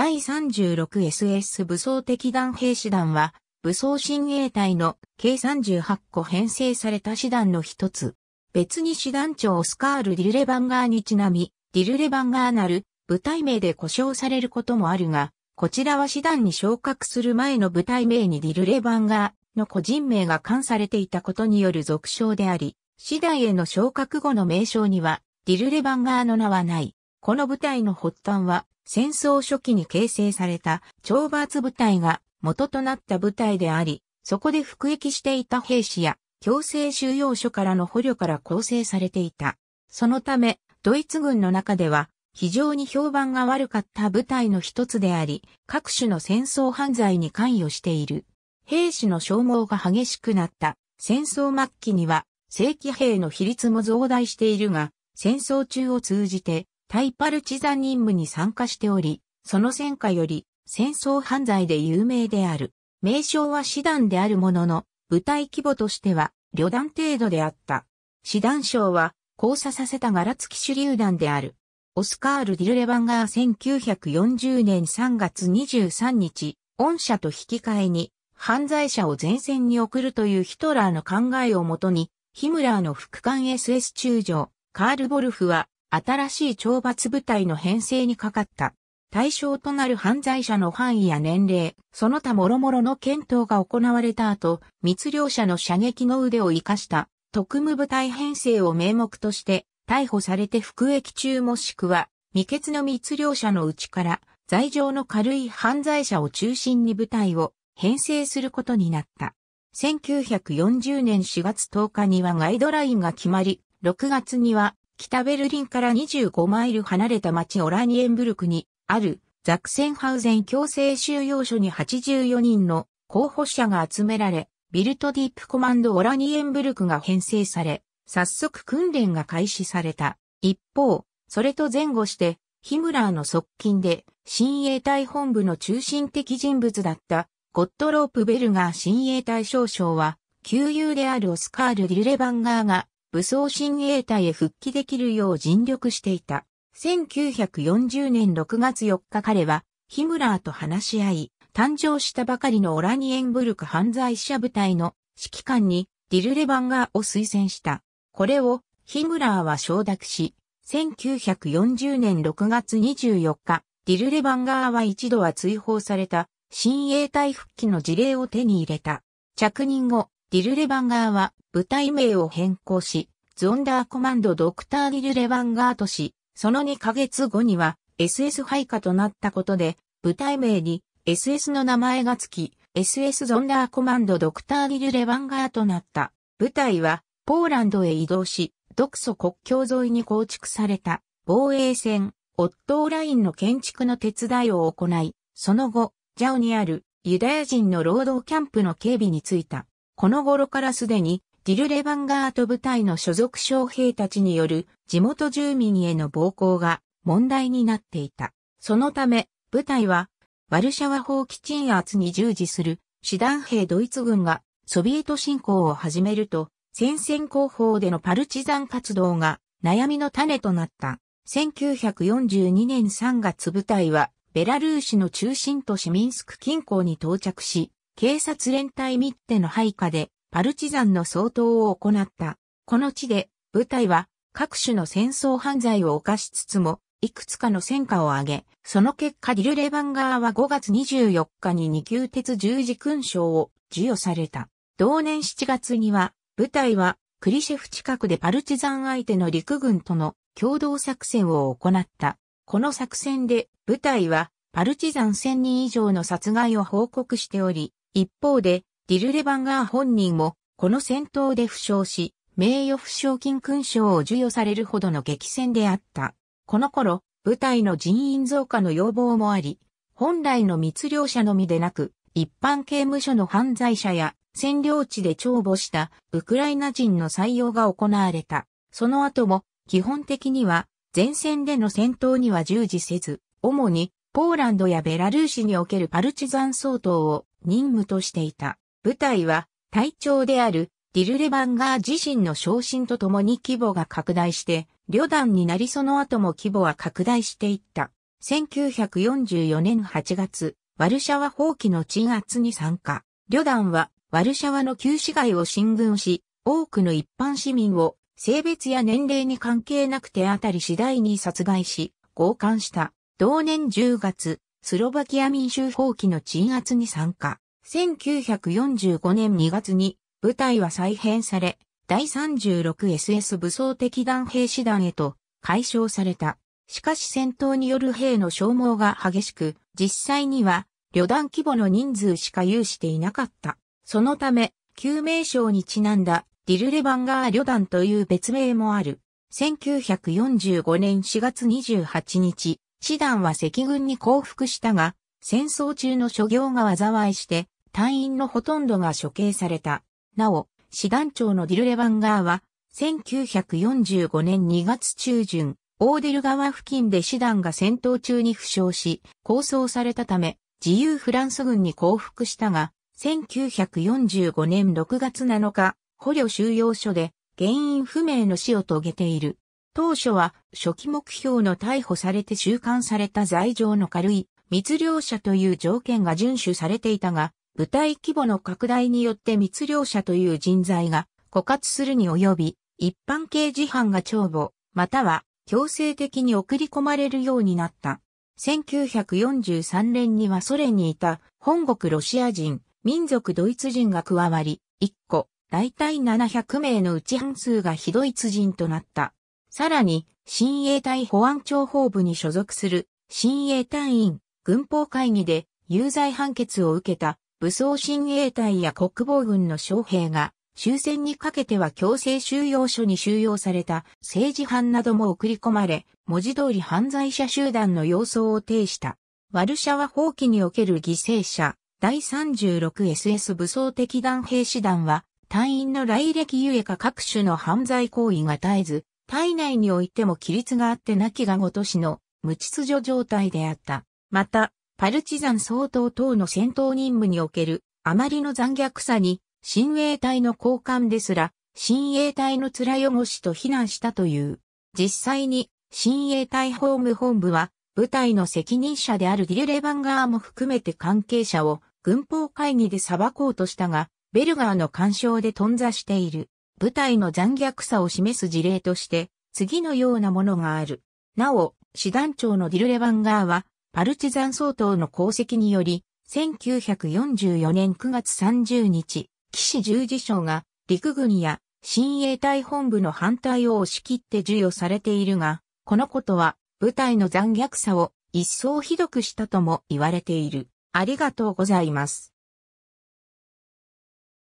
第 36SS 武装敵弾兵師団は、武装親衛隊の計38個編成された師団の一つ。別に師団長オスカール・ディルレバンガーにちなみ、ディルレバンガーなる部隊名で呼称されることもあるが、こちらは師団に昇格する前の部隊名にディルレバンガーの個人名が冠されていたことによる俗称であり、師団への昇格後の名称には、ディルレバンガーの名はない。この部隊の発端は、戦争初期に形成された懲罰部隊が元となった部隊であり、そこで服役していた兵士や強制収容所からの捕虜から構成されていた。そのため、ドイツ軍の中では非常に評判が悪かった部隊の一つであり、各種の戦争犯罪に関与している。兵士の消耗が激しくなった戦争末期には正規兵の比率も増大しているが、戦争中を通じてタイパルチザン任務に参加しており、その戦果より戦争犯罪で有名である。名称は師団であるものの、部隊規模としては旅団程度であった。師団賞は交差させた柄付き手榴弾である。オスカール・ディルレバンガー1940年3月23日、御社と引き換えに犯罪者を前線に送るというヒトラーの考えをもとに、ヒムラーの副官 SS 中将、カール・ボルフは新しい懲罰部隊の編成にかかった。対象となる犯罪者の範囲や年齢、その他諸々の検討が行われた後、密漁者の射撃の腕を活かした特務部隊編成を名目として、逮捕されて服役中もしくは、未決の密漁者のうちから、罪状の軽い犯罪者を中心に部隊を編成することになった。1940年4月10日にはガイドラインが決まり、6月には北ベルリンから25マイル離れた町オラニエンブルクにあるザクセンハウゼン強制収容所に84人の候補者が集められ、ビルトディープコマンドオラニエンブルクが編成され、早速訓練が開始された。一方、それと前後して、ヒムラーの側近で、親衛隊本部の中心的人物だった、ゴットロープ・ベルガー親衛隊少将は、旧友であるオスカール・ディルレバンガーが、武装親衛隊へ復帰できるよう尽力していた。1940年6月4日彼は、ヒムラーと話し合い、誕生したばかりのオラニエンブルク犯罪者部隊の指揮官にディルレバンガーを推薦した。これをヒムラーは承諾し、1940年6月24日、ディルレバンガーは一度は追放された、親衛隊復帰の事例を手に入れた。着任後、ディルレバンガーは部隊名を変更し、ゾンダーコマンドドクターディルレバンガーとし、その2ヶ月後には SS 配下となったことで、部隊名に SS の名前がつき、SS ゾンダーコマンドドクターディルレバンガーとなった。部隊はポーランドへ移動し、独ソ国境沿いに構築された防衛線、オットーラインの建築の手伝いを行い、その後、ジャオにあるユダヤ人の労働キャンプの警備に就いた。この頃からすでに、ディルレヴァンガート部隊の所属将兵たちによる地元住民への暴行が問題になっていた。そのため、部隊は、ワルシャワ法基鎮圧に従事する、師団兵ドイツ軍が、ソビエト侵攻を始めると、戦線後方でのパルチザン活動が、悩みの種となった。1942年3月部隊は、ベラルーシの中心都市ミンスク近郊に到着し、警察連隊密手の配下でパルチザンの掃討を行った。この地で部隊は各種の戦争犯罪を犯しつつも、いくつかの戦果を挙げ、その結果ディル・レバン側は5月24日に2級鉄十字勲章を授与された。同年7月には、部隊はクリシェフ近くでパルチザン相手の陸軍との共同作戦を行った。この作戦で部隊はパルチザン1000人以上の殺害を報告しており、一方で、ディルレ・バンガー本人も、この戦闘で負傷し、名誉負傷金勲章を授与されるほどの激戦であった。この頃、部隊の人員増加の要望もあり、本来の密漁者のみでなく、一般刑務所の犯罪者や占領地で帳簿したウクライナ人の採用が行われた。その後も基本的には前線での戦闘には従事せず、主にポーランドやベラルーシにおけるパルチザン総統を任務としていた。部隊は隊長であるディルレバンガー自身の昇進とともに規模が拡大して、旅団になりその後も規模は拡大していった。1944年8月、ワルシャワ放棄の鎮圧に参加。旅団はワルシャワの旧市街を進軍し、多くの一般市民を性別や年齢に関係なく手当たり次第に殺害し、強姦した。同年10月、スロバキア民衆放棄の鎮圧に参加。1945年2月に部隊は再編され、第 36SS 武装敵団兵師団へと解消された。しかし戦闘による兵の消耗が激しく、実際には旅団規模の人数しか有していなかった。そのため、救命省にちなんだディルレバンガー旅団という別名もある。1945年4月28日、師団は赤軍に降伏したが、戦争中の諸行が災いして、隊員のほとんどが処刑された。なお、師団長のディルレバンガーは、1945年2月中旬、オーデル川付近で師団が戦闘中に負傷し、構想されたため、自由フランス軍に降伏したが、1945年6月7日、捕虜収容所で原因不明の死を遂げている。当初は初期目標の逮捕されて収監された罪状の軽い密漁者という条件が遵守されていたが、部隊規模の拡大によって密漁者という人材が枯渇するに及び、一般刑事犯が帳簿、または強制的に送り込まれるようになった。1943年にはソ連にいた本国ロシア人、民族ドイツ人が加わり、1個、大体700名のうち半数が非ドイツ人となった。さらに、新衛隊保安庁法部に所属する、新衛隊員、軍法会議で、有罪判決を受けた、武装新衛隊や国防軍の将兵が、終戦にかけては強制収容所に収容された政治犯なども送り込まれ、文字通り犯罪者集団の様相を呈した。ワルシャワ放棄における犠牲者、第 36SS 武装敵団兵士団は、隊員の来歴ゆえか各種の犯罪行為が絶えず、体内においても規律があってなきがごとしの無秩序状態であった。また、パルチザン総統等の戦闘任務におけるあまりの残虐さに、親衛隊の交換ですら、親衛隊の面汚しと非難したという。実際に、親衛隊法務本部は、部隊の責任者であるディレレバンガーも含めて関係者を軍法会議で裁こうとしたが、ベルガーの干渉で頓挫している。部隊の残虐さを示す事例として、次のようなものがある。なお、師団長のディルレバンガーは、パルチザン総統の功績により、1944年9月30日、騎士十字章が陸軍や新衛隊本部の反対を押し切って授与されているが、このことは部隊の残虐さを一層ひどくしたとも言われている。ありがとうございます。